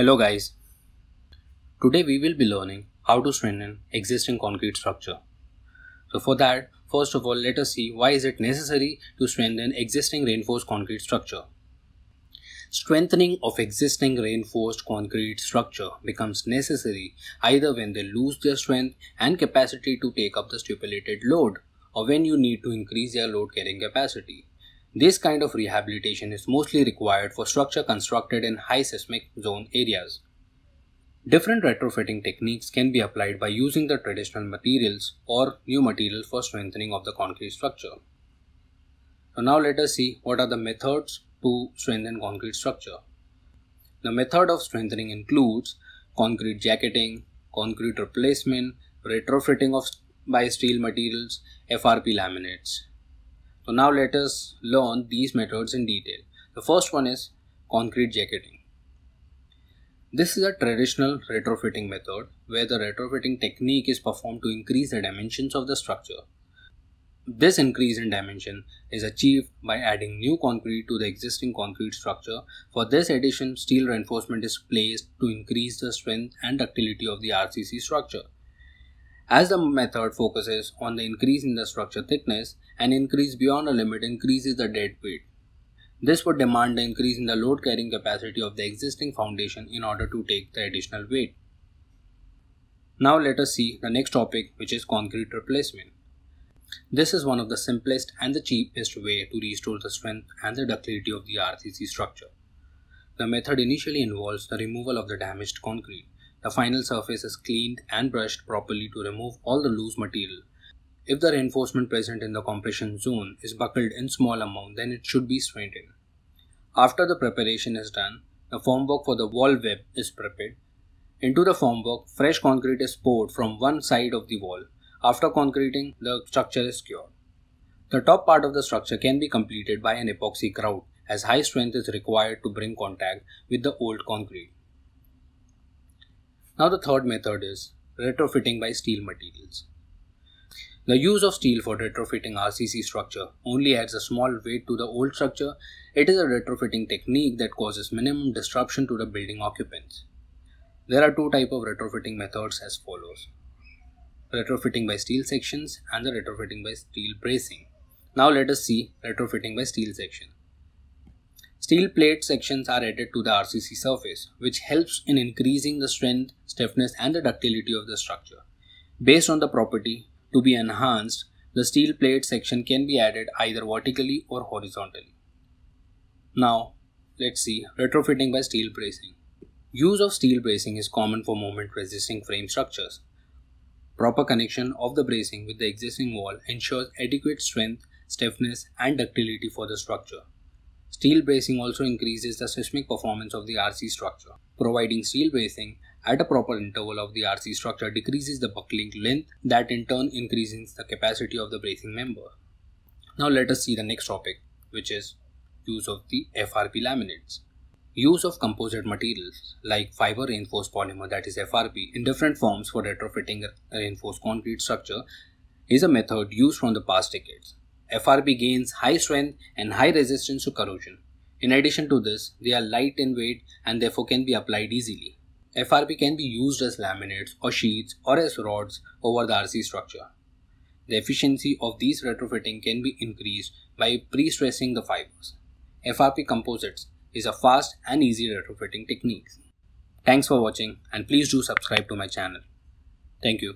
Hello guys. Today we will be learning how to strengthen existing concrete structure. So for that, first of all, let us see why is it necessary to strengthen existing reinforced concrete structure. Strengthening of existing reinforced concrete structure becomes necessary either when they lose their strength and capacity to take up the stipulated load or when you need to increase their load carrying capacity. This kind of rehabilitation is mostly required for structure constructed in high seismic zone areas. Different retrofitting techniques can be applied by using the traditional materials or new materials for strengthening of the concrete structure. So now let us see what are the methods to strengthen concrete structure. The method of strengthening includes concrete jacketing, concrete replacement, retrofitting of by steel materials, FRP laminates. So now let us learn these methods in detail. The first one is concrete jacketing. This is a traditional retrofitting method where the retrofitting technique is performed to increase the dimensions of the structure. This increase in dimension is achieved by adding new concrete to the existing concrete structure. For this addition, steel reinforcement is placed to increase the strength and ductility of the RCC structure. As the method focuses on the increase in the structure thickness, an increase beyond a limit increases the dead weight. This would demand the increase in the load carrying capacity of the existing foundation in order to take the additional weight. Now let us see the next topic which is concrete replacement. This is one of the simplest and the cheapest way to restore the strength and the ductility of the RCC structure. The method initially involves the removal of the damaged concrete the final surface is cleaned and brushed properly to remove all the loose material. If the reinforcement present in the compression zone is buckled in small amount, then it should be straightened. After the preparation is done, the formwork for the wall web is prepared. Into the formwork, fresh concrete is poured from one side of the wall. After concreting, the structure is cured. The top part of the structure can be completed by an epoxy grout as high strength is required to bring contact with the old concrete. Now, the third method is retrofitting by steel materials. The use of steel for retrofitting RCC structure only adds a small weight to the old structure. It is a retrofitting technique that causes minimum disruption to the building occupants. There are two types of retrofitting methods as follows. Retrofitting by steel sections and the retrofitting by steel bracing. Now let us see retrofitting by steel section. Steel plate sections are added to the RCC surface, which helps in increasing the strength, stiffness, and the ductility of the structure. Based on the property to be enhanced, the steel plate section can be added either vertically or horizontally. Now, let's see retrofitting by steel bracing. Use of steel bracing is common for moment resisting frame structures. Proper connection of the bracing with the existing wall ensures adequate strength, stiffness, and ductility for the structure. Steel bracing also increases the seismic performance of the RC structure. Providing steel bracing at a proper interval of the RC structure decreases the buckling length, that in turn increases the capacity of the bracing member. Now let us see the next topic, which is use of the FRP laminates. Use of composite materials like fiber reinforced polymer that is FRP in different forms for retrofitting reinforced concrete structure is a method used from the past decades. FRP gains high strength and high resistance to corrosion. In addition to this, they are light in weight and therefore can be applied easily. FRP can be used as laminates or sheets or as rods over the RC structure. The efficiency of these retrofitting can be increased by pre-stressing the fibers. FRP composites is a fast and easy retrofitting technique. Thanks for watching and please do subscribe to my channel. Thank you.